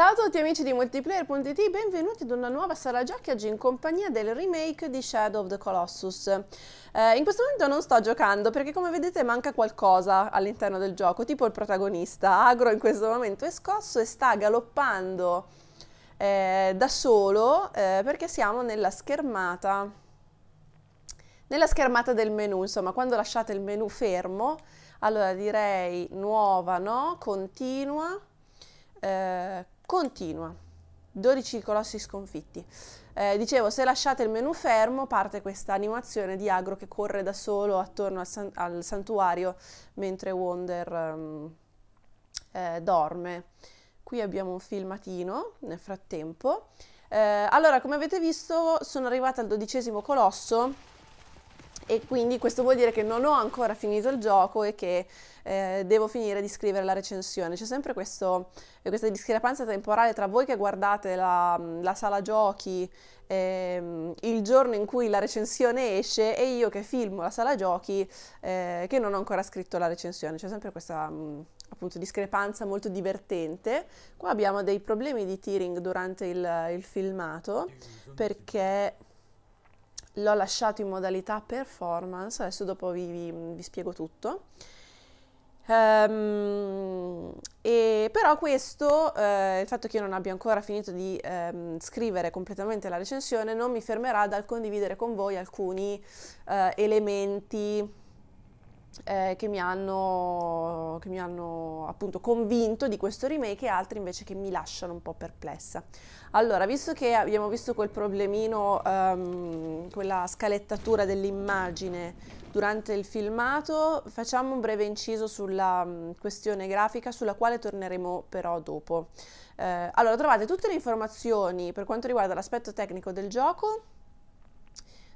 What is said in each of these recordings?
Ciao a tutti amici di Multiplayer.it, benvenuti ad una nuova sala giochi oggi in compagnia del remake di Shadow of the Colossus. Eh, in questo momento non sto giocando perché come vedete manca qualcosa all'interno del gioco, tipo il protagonista. Agro in questo momento è scosso e sta galoppando eh, da solo eh, perché siamo nella schermata, nella schermata del menu, insomma quando lasciate il menu fermo, allora direi nuova no, continua. Eh, continua. 12 colossi sconfitti. Eh, dicevo, se lasciate il menu fermo parte questa animazione di Agro che corre da solo attorno al, san al santuario mentre Wonder um, eh, dorme. Qui abbiamo un filmatino nel frattempo. Eh, allora, come avete visto, sono arrivata al dodicesimo colosso e quindi questo vuol dire che non ho ancora finito il gioco e che eh, devo finire di scrivere la recensione. C'è sempre questo, questa discrepanza temporale tra voi che guardate la, la sala giochi ehm, il giorno in cui la recensione esce e io che filmo la sala giochi eh, che non ho ancora scritto la recensione. C'è sempre questa mm, appunto discrepanza molto divertente. Qua abbiamo dei problemi di tearing durante il, il filmato perché l'ho lasciato in modalità performance, adesso dopo vi, vi, vi spiego tutto. Um, e, però questo, eh, il fatto che io non abbia ancora finito di ehm, scrivere completamente la recensione, non mi fermerà dal condividere con voi alcuni eh, elementi eh, che, mi hanno, che mi hanno appunto convinto di questo remake e altri invece che mi lasciano un po' perplessa. Allora, visto che abbiamo visto quel problemino, um, quella scalettatura dell'immagine durante il filmato, facciamo un breve inciso sulla um, questione grafica sulla quale torneremo però dopo. Eh, allora, trovate tutte le informazioni per quanto riguarda l'aspetto tecnico del gioco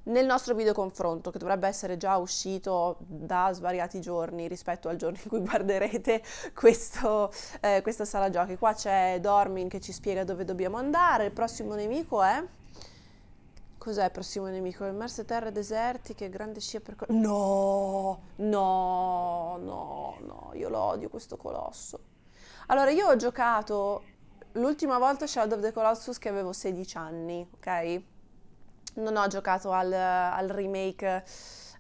nel nostro video confronto, che dovrebbe essere già uscito da svariati giorni rispetto al giorno in cui guarderete questo, eh, questa sala giochi, qua c'è Dormin che ci spiega dove dobbiamo andare, il prossimo nemico è... Cos'è il prossimo nemico? Il Immerse terre che grande scia per... No, no, no, no, io lo odio questo colosso. Allora, io ho giocato l'ultima volta Shadow of the Colossus che avevo 16 anni, ok? non ho giocato al, al remake,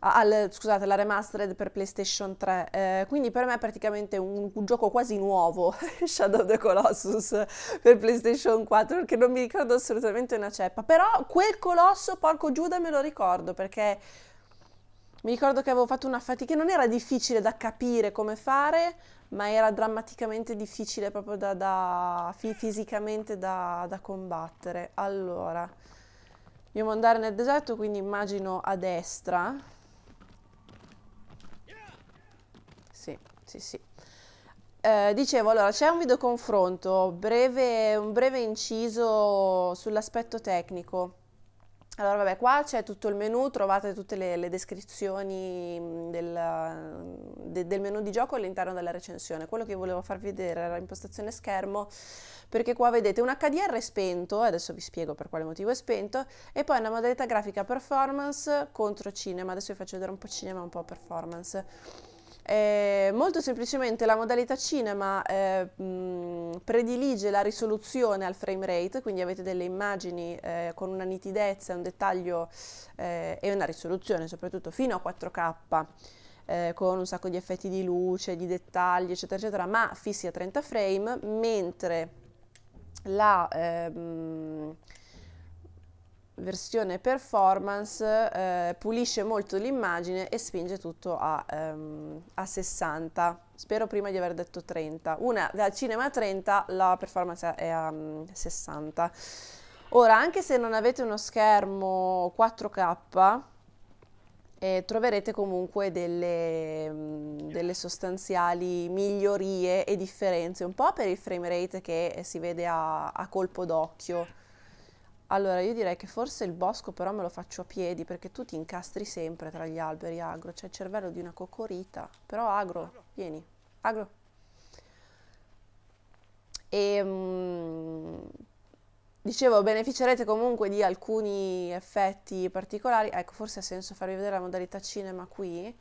al, scusate, alla remastered per PlayStation 3, eh, quindi per me è praticamente un, un gioco quasi nuovo, Shadow of the Colossus per PlayStation 4, perché non mi ricordo assolutamente una ceppa, però quel colosso, porco Giuda, me lo ricordo, perché mi ricordo che avevo fatto una fatica, non era difficile da capire come fare, ma era drammaticamente difficile proprio da, da, fisicamente da, da combattere. Allora... Dobbiamo andare nel deserto, quindi immagino a destra. Sì, sì, sì. Eh, dicevo, allora, c'è un videoconfronto, breve, un breve inciso sull'aspetto tecnico. Allora, vabbè, qua c'è tutto il menu, trovate tutte le, le descrizioni mm, del, de, del, menu di gioco all'interno della recensione. Quello che volevo farvi vedere era l'impostazione schermo, perché qua vedete un HDR spento, adesso vi spiego per quale motivo è spento, e poi una modalità grafica performance contro cinema. Adesso vi faccio vedere un po' cinema, un po' performance. Eh, molto semplicemente la modalità cinema eh, mh, predilige la risoluzione al frame rate, quindi avete delle immagini eh, con una nitidezza, un dettaglio eh, e una risoluzione soprattutto fino a 4K. Eh, con un sacco di effetti di luce, di dettagli, eccetera, eccetera, ma fissi a 30 frame, mentre la, mh, ehm, versione performance eh, pulisce molto l'immagine e spinge tutto a, um, a, 60 spero prima di aver detto 30 una da cinema 30 la performance è a um, mm, 60 ora anche se non avete uno schermo 4k eh, troverete comunque delle, mh, mm, delle, sostanziali migliorie e differenze un po' per il frame rate che si vede a, a colpo d'occhio allora, io direi che forse il bosco però me lo faccio a piedi perché tu ti incastri sempre tra gli alberi, Agro. C'è il cervello di una cocorita. Però, Agro, agro. vieni. Agro. E, ehm, mh, dicevo, beneficerete comunque di alcuni effetti particolari. Ecco, forse ha senso farvi vedere la modalità cinema qui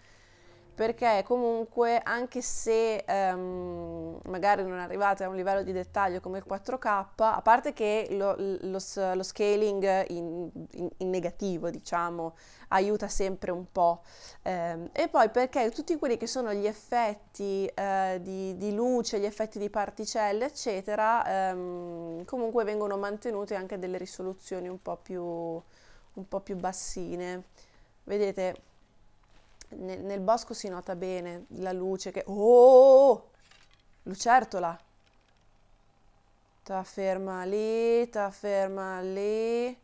perché comunque anche se um, magari non arrivate a un livello di dettaglio come il 4K, a parte che lo, lo, lo scaling in, in, in, negativo, diciamo, aiuta sempre un po'. Um, e poi perché tutti quelli che sono gli effetti uh, di, di, luce, gli effetti di particelle, eccetera, um, comunque vengono mantenute anche delle risoluzioni un po' più, un po più bassine. Vedete? nel, nel bosco si nota bene la luce che... Oh! Lucertola! Ta ferma lì, ta ferma lì.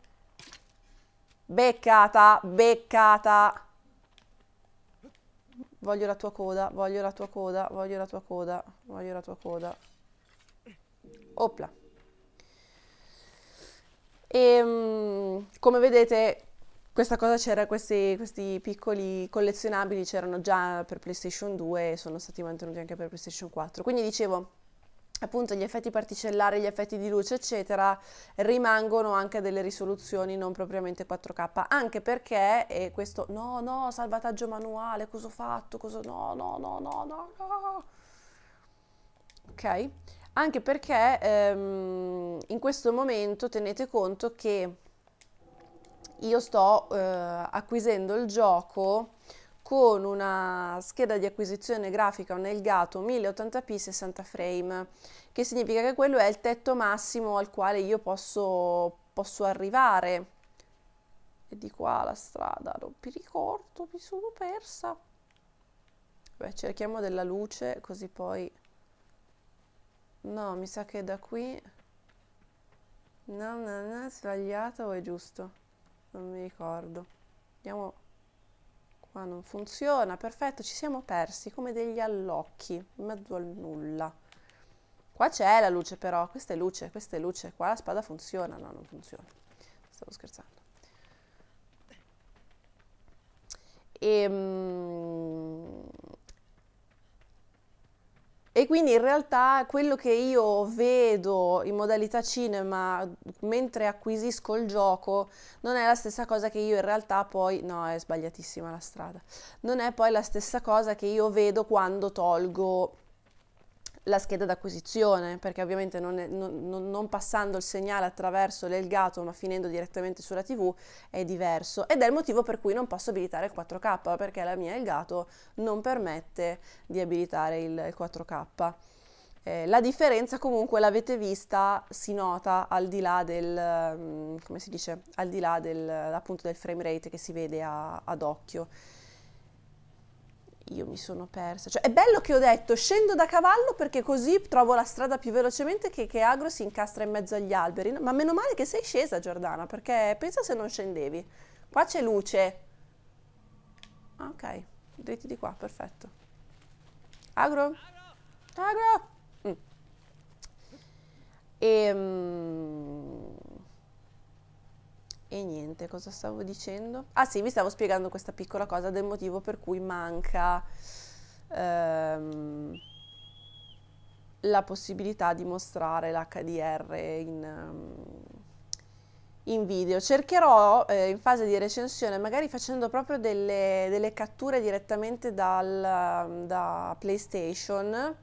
Beccata, beccata. Voglio la tua coda, voglio la tua coda, voglio la tua coda, voglio la tua coda. Opla. E, ehm, come vedete questa cosa c'era, questi, questi, piccoli collezionabili c'erano già per PlayStation 2 e sono stati mantenuti anche per PlayStation 4. Quindi dicevo, appunto gli effetti particellari, gli effetti di luce, eccetera, rimangono anche delle risoluzioni non propriamente 4K, anche perché, e questo, no, no, salvataggio manuale, cosa ho fatto, cosa, no, no, no, no, no, no. Ok? Anche perché ehm, in questo momento tenete conto che io sto eh, acquisendo il gioco con una scheda di acquisizione grafica un Elgato 1080p 60 frame, che significa che quello è il tetto massimo al quale io posso, posso arrivare. E di qua la strada, non mi ricordo, mi sono persa. Beh, cerchiamo della luce, così poi... No, mi sa che da qui... No, no, no, è sbagliato o è giusto? non mi ricordo. Vediamo, qua non funziona, perfetto, ci siamo persi come degli allocchi, in mezzo al nulla. Qua c'è la luce però, questa è luce, questa è luce, qua la spada funziona, no non funziona, stavo scherzando. E, ehm, e quindi in realtà quello che io vedo in modalità cinema mentre acquisisco il gioco non è la stessa cosa che io in realtà poi... No, è sbagliatissima la strada. Non è poi la stessa cosa che io vedo quando tolgo la scheda d'acquisizione, perché ovviamente non, è, non, non, passando il segnale attraverso l'elgato ma finendo direttamente sulla TV è diverso ed è il motivo per cui non posso abilitare il 4K, perché la mia elgato non permette di abilitare il, 4K. Eh, la differenza comunque l'avete vista, si nota al di là del, mm, come si dice, al di là del, appunto del frame rate che si vede a, ad occhio io mi sono persa. Cioè, è bello che ho detto scendo da cavallo perché così trovo la strada più velocemente che, che Agro si incastra in mezzo agli alberi. Ma meno male che sei scesa, Giordana, perché pensa se non scendevi. Qua c'è luce. Ah, ok, dritti di qua, perfetto. Agro? Agro! Mm. E, ehm, e niente, cosa stavo dicendo? Ah sì, vi stavo spiegando questa piccola cosa del motivo per cui manca ehm, la possibilità di mostrare l'HDR in, ehm, in, video. Cercherò eh, in fase di recensione, magari facendo proprio delle, delle catture direttamente dal, da PlayStation,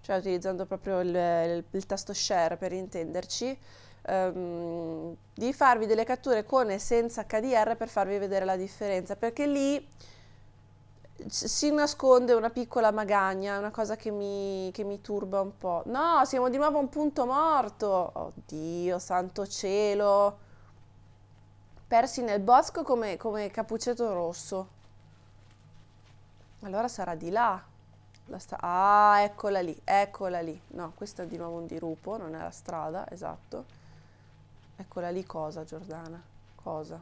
cioè utilizzando proprio il, il, il tasto share per intenderci, ehm, di farvi delle catture con e senza HDR per farvi vedere la differenza, perché lì si nasconde una piccola magagna, una cosa che mi, che mi turba un po'. No, siamo di nuovo a un punto morto! Oddio, santo cielo! Persi nel bosco come, come cappuccetto rosso. Allora sarà di là. ah, eccola lì, eccola lì. No, questo è di nuovo un dirupo, non è la strada, esatto. Eccola lì cosa, Giordana? Cosa?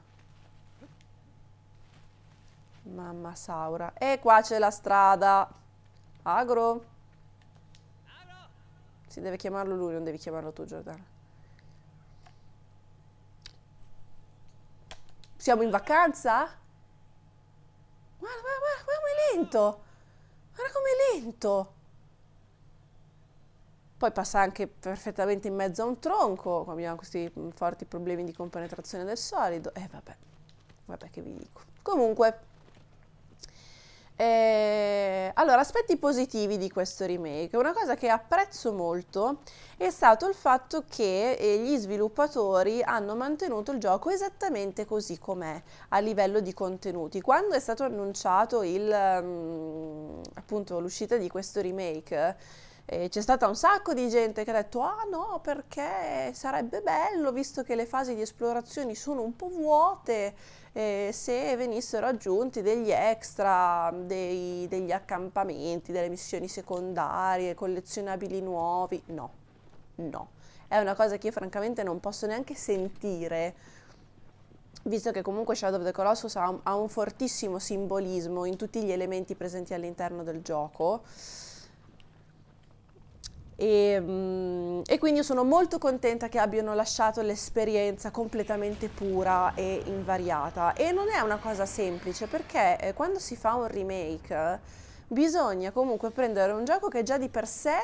Mamma Saura. E qua c'è la strada. Agro. Si deve chiamarlo lui, non devi chiamarlo tu, Giordana. Siamo in vacanza? Guarda, guarda, guarda, guarda è lento. Guarda come è lento poi passa anche perfettamente in mezzo a un tronco, abbiamo questi mm, forti problemi di compenetrazione del solido, e eh, vabbè, vabbè che vi dico. Comunque, eh, allora, aspetti positivi di questo remake. Una cosa che apprezzo molto è stato il fatto che eh, gli sviluppatori hanno mantenuto il gioco esattamente così com'è a livello di contenuti. Quando è stato annunciato mm, l'uscita di questo remake, c'è stata un sacco di gente che ha detto ah no perché sarebbe bello visto che le fasi di esplorazioni sono un po' vuote eh, se venissero aggiunti degli extra, dei, degli accampamenti, delle missioni secondarie, collezionabili nuovi. No, no. È una cosa che io francamente non posso neanche sentire visto che comunque Shadow of the Colossus ha un, ha un fortissimo simbolismo in tutti gli elementi presenti all'interno del gioco e, mm, e, quindi sono molto contenta che abbiano lasciato l'esperienza completamente pura e invariata e non è una cosa semplice perché eh, quando si fa un remake bisogna comunque prendere un gioco che già di per sé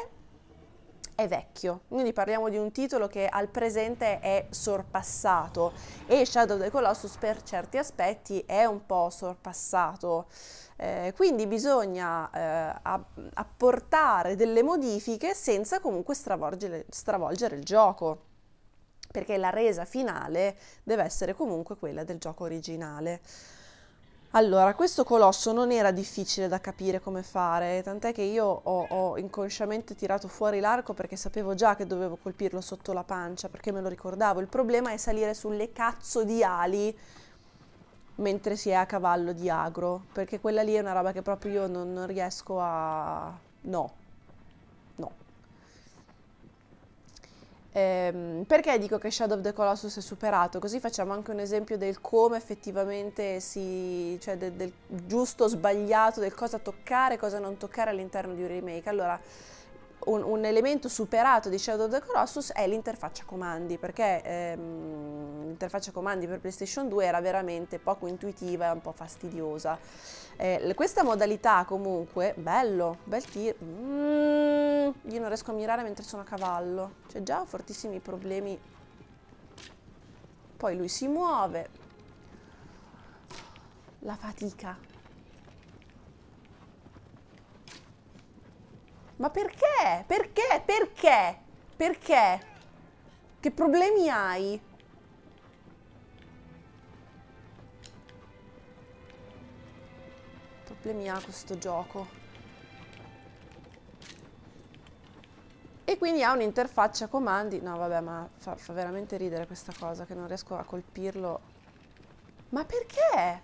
è vecchio, quindi parliamo di un titolo che al presente è sorpassato e Shadow of the Colossus per certi aspetti è un po' sorpassato. Eh, quindi bisogna eh, apportare delle modifiche senza comunque stravolgere, stravolgere il gioco perché la resa finale deve essere comunque quella del gioco originale. Allora, questo colosso non era difficile da capire come fare, tant'è che io ho, ho inconsciamente tirato fuori l'arco perché sapevo già che dovevo colpirlo sotto la pancia, perché me lo ricordavo. Il problema è salire sulle cazzo di ali mentre si è a cavallo di agro, perché quella lì è una roba che proprio io non, non riesco a... no. Ehm, perché dico che Shadow of the Colossus è superato? Così facciamo anche un esempio del come effettivamente si. cioè del, del giusto, sbagliato, del cosa toccare, e cosa non toccare all'interno di un remake. Allora. Un, un, elemento superato di Shadow of the Colossus è l'interfaccia comandi, perché ehm, l'interfaccia comandi per PlayStation 2 era veramente poco intuitiva e un po' fastidiosa. Eh, questa modalità comunque, bello, bel tiro. Mm io non riesco a mirare mentre sono a cavallo. C'è già fortissimi problemi. Poi lui si muove. La fatica. Ma perché? Perché? Perché? Perché? Che problemi hai? Problemi ha questo gioco. e quindi ha un'interfaccia comandi, no vabbè ma fa, fa, veramente ridere questa cosa che non riesco a colpirlo, ma perché?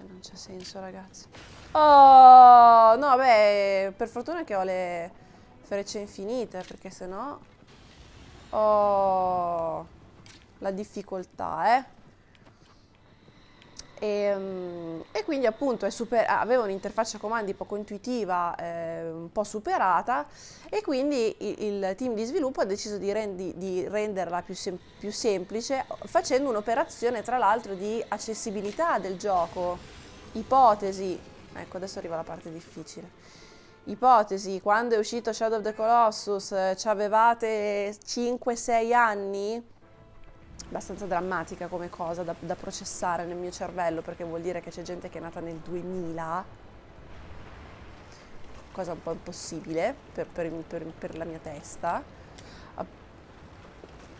Eh, non c'è senso ragazzi. Oh, no beh, per fortuna che ho le frecce infinite perché sennò... Oh, la difficoltà eh. E, ehm, e, quindi appunto super, aveva un'interfaccia comandi poco intuitiva, eh, un po' superata e quindi il, il team di sviluppo ha deciso di, rendi, di renderla più, sem più, semplice facendo un'operazione tra l'altro di accessibilità del gioco, ipotesi, ecco adesso arriva la parte difficile, ipotesi, quando è uscito Shadow of the Colossus eh, ci avevate 5-6 anni? abbastanza drammatica come cosa da, da processare nel mio cervello perché vuol dire che c'è gente che è nata nel 2000 cosa un po' impossibile per, per, per, per la mia testa.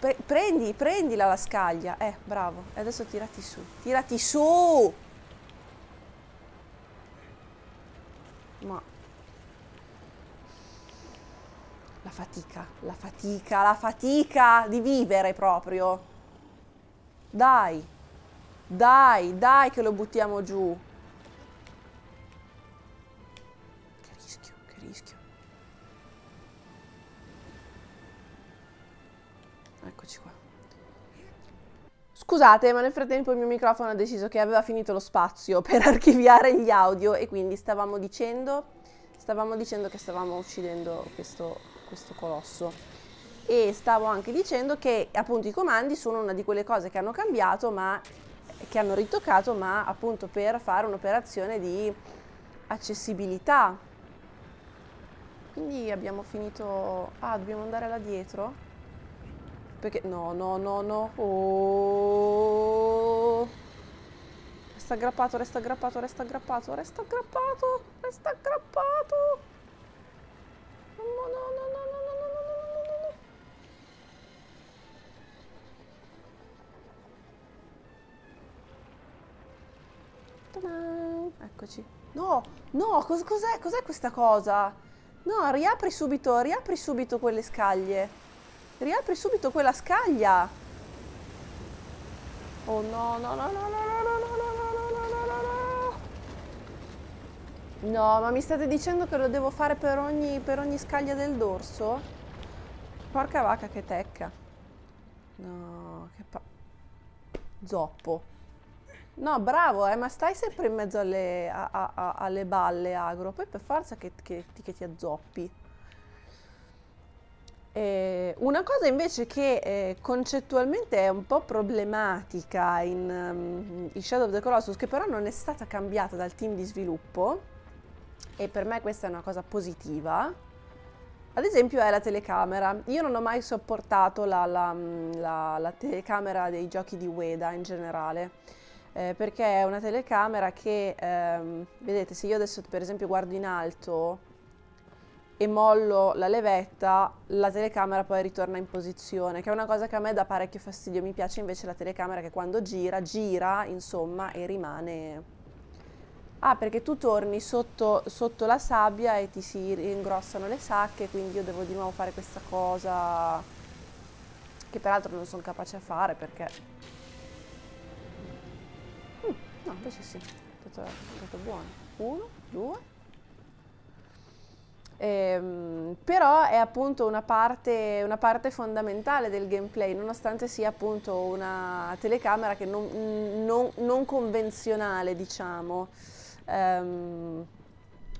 Pre, prendi, prendila la scaglia. Eh, bravo. E adesso tirati su. Tirati su! Ma... La fatica, la fatica, la fatica di vivere proprio. Dai. Dai, dai che lo buttiamo giù. Che rischio, che rischio. Eccoci qua. Scusate, ma nel frattempo il mio microfono ha deciso che aveva finito lo spazio per archiviare gli audio e quindi stavamo dicendo, stavamo dicendo che stavamo uccidendo questo, questo colosso e stavo anche dicendo che appunto i comandi sono una di quelle cose che hanno cambiato ma che hanno ritoccato ma appunto per fare un'operazione di accessibilità quindi abbiamo finito ah dobbiamo andare là dietro perché no no no no oh. resta aggrappato resta aggrappato resta aggrappato resta aggrappato resta aggrappato no no no no Eccoci. No, no, cos'è cos questa cosa? No, riapri subito, riapri subito quelle scaglie. Riapri subito quella scaglia. Oh no, no, no, no, no, no, no, no, no, no, no, no, no. ma mi state dicendo che lo devo fare per ogni, per ogni scaglia del dorso? Porca vacca che tecca. No, che pa... Zoppo. No, bravo, eh, ma stai sempre in mezzo alle, a, a, a, alle balle, agro. Poi per forza che, che, che ti azzoppi. Eh, una cosa invece che eh, concettualmente è un po' problematica in, um, in, Shadow of the Colossus, che però non è stata cambiata dal team di sviluppo, e per me questa è una cosa positiva, ad esempio è la telecamera. Io non ho mai sopportato la, la, mm, la, la telecamera dei giochi di Ueda in generale eh, perché è una telecamera che, ehm, vedete, se io adesso per esempio guardo in alto e mollo la levetta, la telecamera poi ritorna in posizione, che è una cosa che a me dà parecchio fastidio, mi piace invece la telecamera che quando gira, gira, insomma, e rimane... Ah, perché tu torni sotto, sotto la sabbia e ti si ingrossano le sacche, quindi io devo di nuovo fare questa cosa che peraltro non sono capace a fare perché No, invece sì, tutto, tutto buono. Uno, due. Ehm, però è appunto una parte, una parte, fondamentale del gameplay, nonostante sia appunto una telecamera che non, non, non convenzionale, diciamo. Ehm,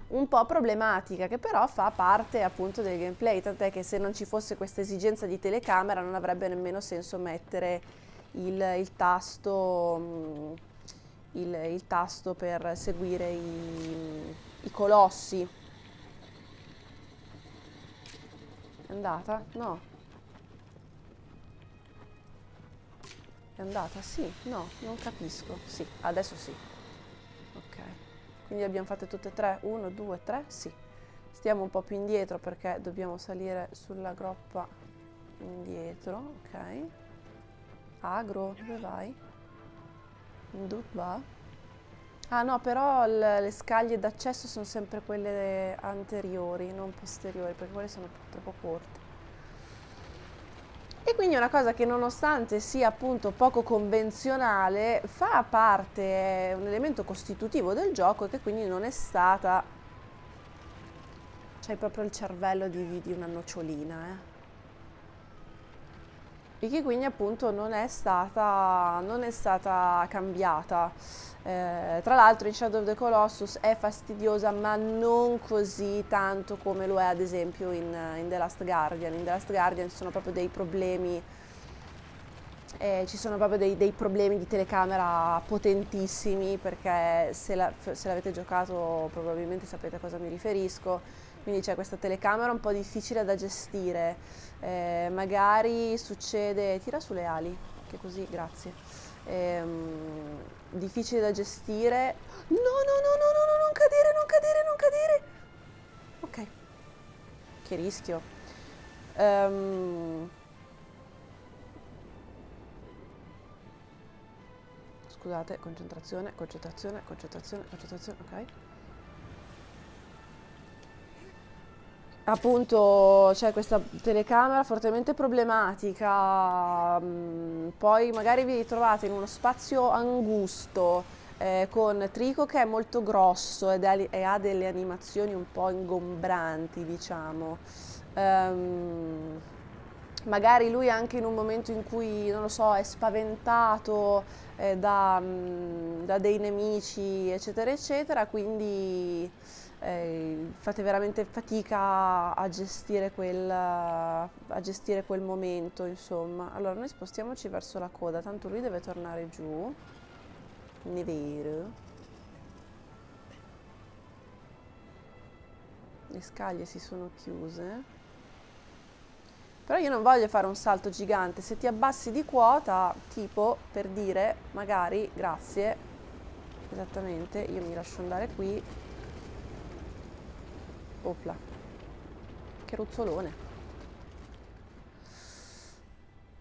un po' problematica che però fa parte appunto del gameplay, tant'è che se non ci fosse questa esigenza di telecamera non avrebbe nemmeno senso mettere il, il tasto mh, mm, il, il tasto per seguire i, i colossi. È andata? No. È andata? Sì, no, non capisco. Sì, adesso sì. Ok. Quindi abbiamo fatte tutte e tre? Uno, due, tre? Sì. Stiamo un po' più indietro perché dobbiamo salire sulla groppa indietro, ok. Agro, dove vai? Dutba? Ah no, però le scaglie d'accesso sono sempre quelle anteriori, non posteriori, perché quelle sono troppo corte. E quindi è una cosa che nonostante sia appunto poco convenzionale, fa parte, è un elemento costitutivo del gioco e che quindi non è stata... C'hai proprio il cervello di, di una nocciolina, eh e che quindi appunto non è stata, non è stata cambiata. Eh, tra l'altro in Shadow of the Colossus è fastidiosa ma non così tanto come lo è ad esempio in, in The Last Guardian. In The Last Guardian ci sono proprio dei problemi, eh, ci sono proprio dei, dei, problemi di telecamera potentissimi perché se, la, se l'avete giocato probabilmente sapete a cosa mi riferisco quindi c'è questa telecamera un po' difficile da gestire. Eh, magari succede, tira sulle ali, che così, grazie. Eh, difficile da gestire. No, no, no, no, no, no, non cadere, non cadere, non cadere. Ok, che rischio. Um, scusate, concentrazione, concentrazione, concentrazione, concentrazione, ok. appunto c'è cioè questa telecamera fortemente problematica, mm, poi magari vi ritrovate in uno spazio angusto eh, con Trico che è molto grosso ed è, e ha delle animazioni un po' ingombranti diciamo. Um, magari lui anche in un momento in cui, non lo so, è spaventato eh, da, mm, da dei nemici eccetera eccetera, quindi eh, fate veramente fatica a gestire, quel, a gestire quel momento, insomma. Allora, noi spostiamoci verso la coda, tanto lui deve tornare giù. Non è vero? Le scaglie si sono chiuse. Però io non voglio fare un salto gigante. Se ti abbassi di quota, tipo, per dire, magari, grazie, esattamente, io mi lascio andare qui Opla. Che ruzzolone.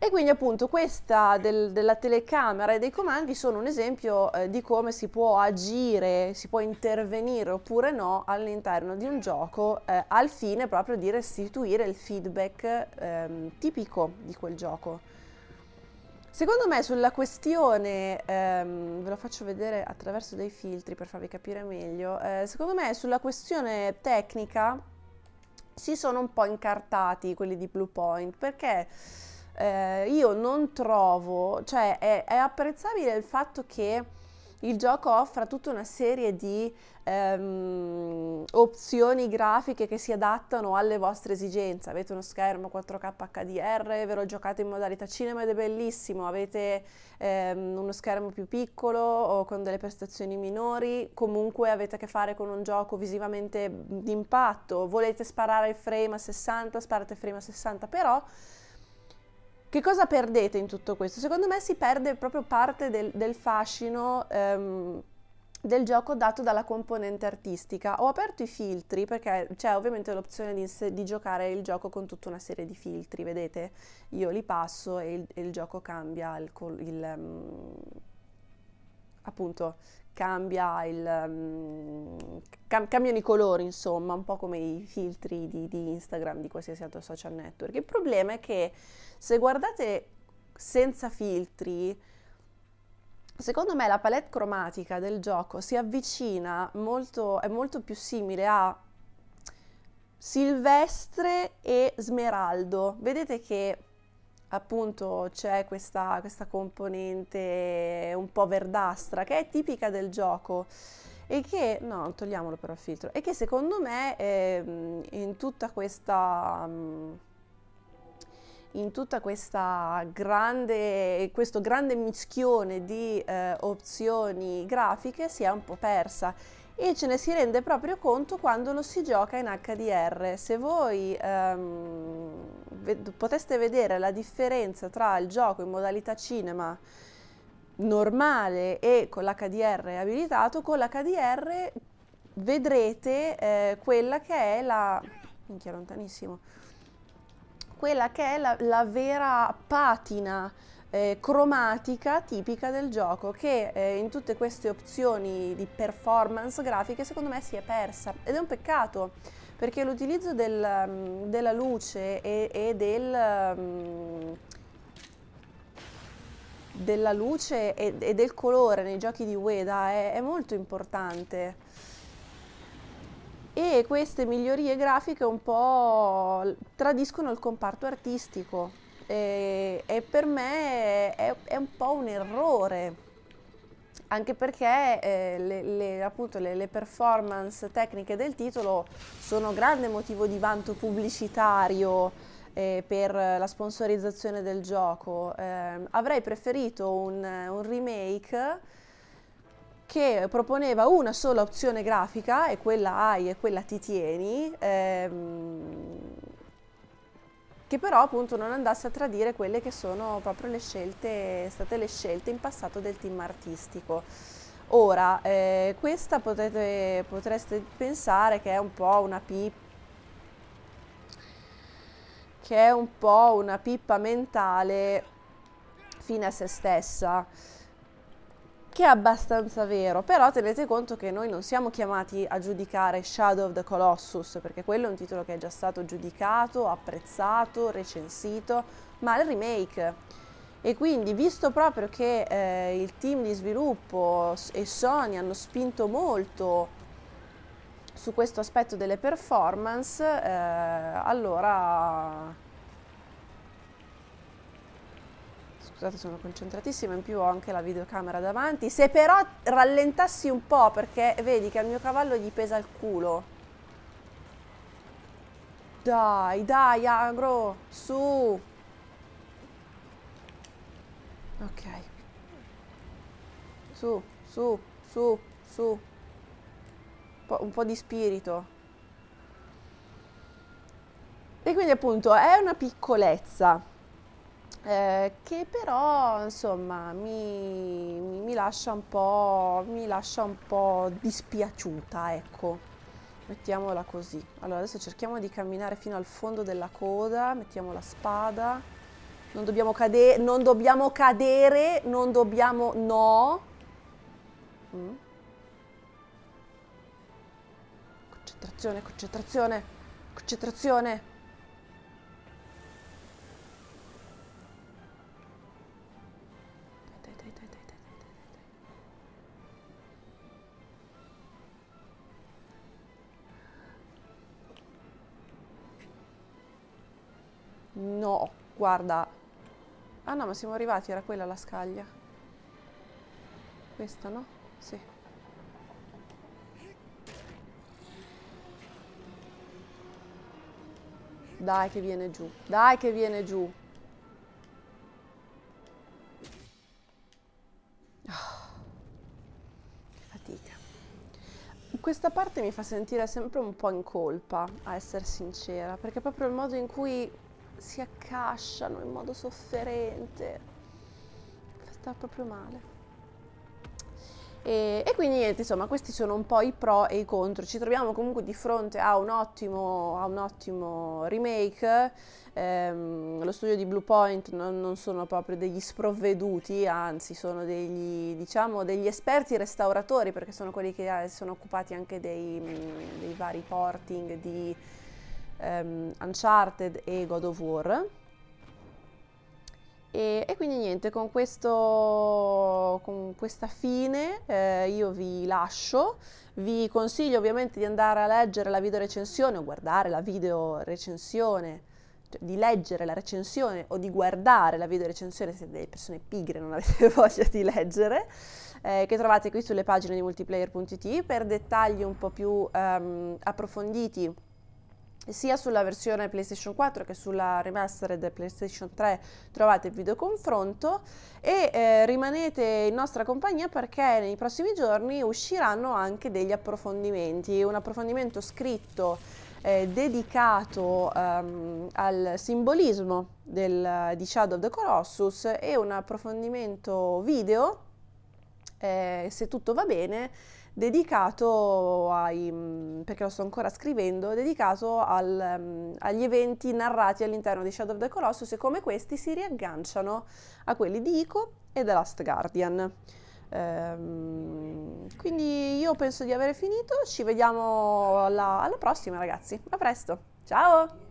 E quindi appunto questa del, della telecamera e dei comandi sono un esempio eh, di come si può agire, si può intervenire oppure no all'interno di un gioco eh, al fine proprio di restituire il feedback ehm, tipico di quel gioco. Secondo me sulla questione, ehm, ve lo faccio vedere attraverso dei filtri per farvi capire meglio, eh, secondo me sulla questione tecnica si sono un po' incartati quelli di Blue Point perché eh, io non trovo, cioè è, è apprezzabile il fatto che il gioco offre tutta una serie di ehm, opzioni grafiche che si adattano alle vostre esigenze. Avete uno schermo 4K HDR, ve lo giocate in modalità cinema ed è bellissimo, avete ehm, uno schermo più piccolo o con delle prestazioni minori, comunque avete a che fare con un gioco visivamente d'impatto, volete sparare il frame a 60, sparate il frame a 60, però che cosa perdete in tutto questo? Secondo me si perde proprio parte del, del fascino ehm, del gioco dato dalla componente artistica. Ho aperto i filtri perché c'è ovviamente l'opzione di, di, giocare il gioco con tutta una serie di filtri, vedete? Io li passo e il, e il gioco cambia il, il, um, appunto cambia il, mm, cam- cambiano i colori, insomma, un po' come i filtri di, di Instagram, di qualsiasi altro social network. Il problema è che se guardate senza filtri, Secondo me la palette cromatica del gioco si avvicina molto, è molto più simile a Silvestre e Smeraldo. Vedete che appunto c'è questa, questa componente un po' verdastra che è tipica del gioco e che, no, togliamolo però il filtro, e che secondo me eh, in tutta questa... Mm, in tutta questa grande, questo grande mischione di eh, opzioni grafiche si è un po' persa e ce ne si rende proprio conto quando lo si gioca in HDR. Se voi ehm, ved poteste vedere la differenza tra il gioco in modalità cinema normale e con l'HDR abilitato, con l'HDR vedrete eh, quella che è la... Minchia, lontanissimo. Quella che è la, la vera patina eh, cromatica tipica del gioco che eh, in tutte queste opzioni di performance grafiche secondo me si è persa ed è un peccato perché l'utilizzo del, mm, della luce e, e del... Mm, della luce e, e, del colore nei giochi di Ueda è, è, molto importante. E queste migliorie grafiche un po' tradiscono il comparto artistico. E, e per me è, è, un po' un errore, anche perché eh, le, le, appunto, le, le, performance tecniche del titolo sono grande motivo di vanto pubblicitario eh, per la sponsorizzazione del gioco. Eh, avrei preferito un, un remake che proponeva una sola opzione grafica e quella hai e quella ti tieni ehm, che però appunto non andasse a tradire quelle che sono proprio le scelte, state le scelte in passato del team artistico. Ora, eh, questa potete, potreste pensare che è un po' una pipa, che è un po' una pippa mentale fine a se stessa che è abbastanza vero, però tenete conto che noi non siamo chiamati a giudicare Shadow of the Colossus, perché quello è un titolo che è già stato giudicato, apprezzato, recensito, ma il remake. E quindi, visto proprio che eh, il team di sviluppo e Sony hanno spinto molto su questo aspetto delle performance, eh, allora scusate sono concentratissima, in più ho anche la videocamera davanti, se però rallentassi un po' perché vedi che al mio cavallo gli pesa il culo. Dai, dai, agro, su. Ok. Su, su, su, su. Un po' di spirito. E quindi appunto è una piccolezza eh, che però insomma mi, mi, mi, lascia un po', mi lascia un po' dispiaciuta, ecco. Mettiamola così. Allora adesso cerchiamo di camminare fino al fondo della coda, mettiamo la spada. Non dobbiamo cadere, non dobbiamo cadere, non dobbiamo... no. Mm. Concentrazione, concentrazione, concentrazione. Guarda. Ah no, ma siamo arrivati, era quella la scaglia. Questa, no? Sì. Dai che viene giù. Dai che viene giù. questa parte mi fa sentire sempre un po' in colpa, a essere sincera, perché proprio il modo in cui si accasciano in modo sofferente. Sta proprio male. E, e, quindi niente, insomma, questi sono un po' i pro e i contro. Ci troviamo comunque di fronte a un ottimo, a un ottimo remake. Ehm, lo studio di Blue Point non, non, sono proprio degli sprovveduti, anzi, sono degli, diciamo, degli esperti restauratori, perché sono quelli che eh, sono occupati anche dei, mm, dei vari porting di um, Uncharted e God of War. E, e quindi niente, con, questo, con questa fine eh, io vi lascio. Vi consiglio ovviamente di andare a leggere la video recensione o guardare la video recensione cioè, di leggere la recensione o di guardare la video recensione se delle persone pigre non avete voglia di leggere, eh, che trovate qui sulle pagine di multiplayer.it per dettagli un po' più um, approfonditi sia sulla versione PlayStation 4 che sulla remastered PlayStation 3 trovate il video confronto e eh, rimanete in nostra compagnia perché nei prossimi giorni usciranno anche degli approfondimenti, un approfondimento scritto eh, dedicato um, al simbolismo del, di Shadow of the Colossus e un approfondimento video, eh, se tutto va bene, dedicato ai, mm, perché lo sto ancora scrivendo, dedicato al, um, agli eventi narrati all'interno di Shadow of the Colossus e come questi si riagganciano a quelli di Ico e The Last Guardian. Um, quindi io penso di aver finito, ci vediamo alla, alla prossima ragazzi, a presto, ciao!